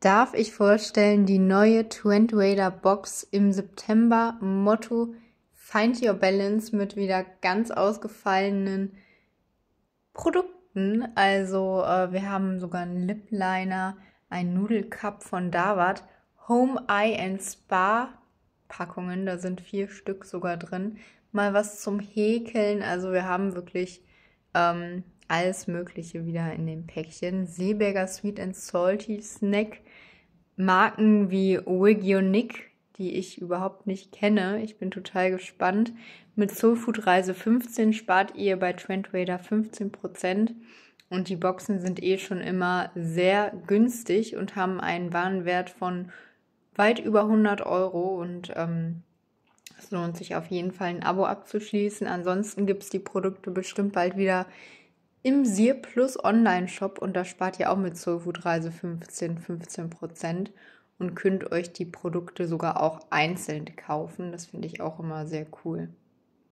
darf ich vorstellen die neue Trend Raider Box im September. Motto Find Your Balance mit wieder ganz ausgefallenen Produkten. Also äh, wir haben sogar einen Lip Liner, einen Nudelcup von Davat, Home Eye and Spa Packungen, da sind vier Stück sogar drin. Mal was zum Häkeln, also wir haben wirklich ähm, alles Mögliche wieder in dem Päckchen. Seeberger Sweet and Salty Snack Marken wie Wigionic, die ich überhaupt nicht kenne. Ich bin total gespannt. Mit Soulfood Reise 15 spart ihr bei Trendwader 15%. Und die Boxen sind eh schon immer sehr günstig und haben einen Warenwert von weit über 100 Euro. Und ähm, es lohnt sich auf jeden Fall ein Abo abzuschließen. Ansonsten gibt es die Produkte bestimmt bald wieder im SIR Plus Online-Shop und da spart ihr auch mit soulfood 15, 15 Prozent und könnt euch die Produkte sogar auch einzeln kaufen. Das finde ich auch immer sehr cool.